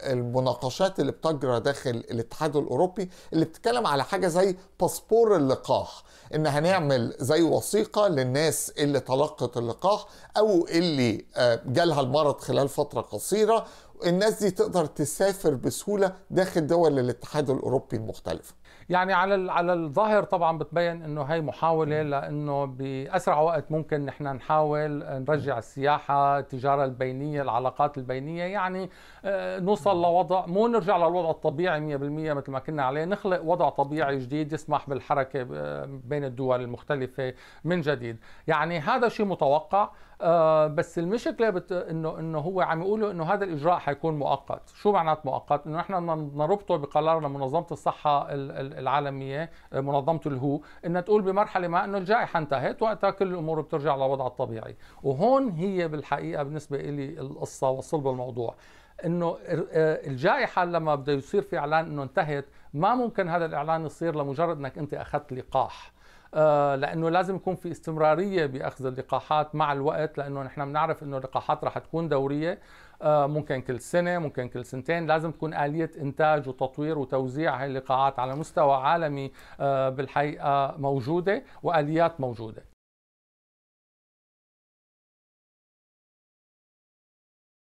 المناقشات اللي بتجرى داخل الاتحاد الاوروبي اللي بتتكلم على حاجه زي باسبور اللقاح ان هنعمل زي وثيقه للناس اللي تلقت اللقاح او اللي آه، جالها المرض خلال فتره قصيره الناس دي تقدر تسافر بسهوله داخل دول الاتحاد الاوروبي المختلفه يعني على على الظاهر طبعا بتبين انه هي محاوله لانه باسرع وقت ممكن نحن نحاول نرجع السياحه، التجاره البينيه، العلاقات البينيه، يعني آه، نوصل لوضع مو نرجع للوضع الطبيعي 100% مثل ما كنا عليه، نخلق وضع طبيعي جديد يسمح بالحركه آه، بين الدول المختلفه من جديد، يعني هذا شيء متوقع آه، بس المشكله بت... انه انه هو عم يقولوا انه هذا الاجراء حيكون مؤقت، شو معنات مؤقت؟ انه احنا نربطه بقرار منظمه الصحه العالميه آه، منظمه الهو انها تقول بمرحله ما انه الجائحه انتهت وقتها كل الامور بترجع لوضعها الطبيعي، وهون هي بالحقيقه بالنسبه لي القصه وصلب الموضوع. انه آه، الجائحه لما بده يصير في اعلان انه انتهت ما ممكن هذا الاعلان يصير لمجرد انك انت اخذت لقاح آه، لانه لازم يكون في استمراريه باخذ اللقاحات مع الوقت لانه نحن بنعرف انه اللقاحات رح تكون دوريه آه، ممكن كل سنه ممكن كل سنتين لازم تكون اليه انتاج وتطوير وتوزيع هاي اللقاحات على مستوى عالمي آه، بالحقيقه موجوده واليات موجوده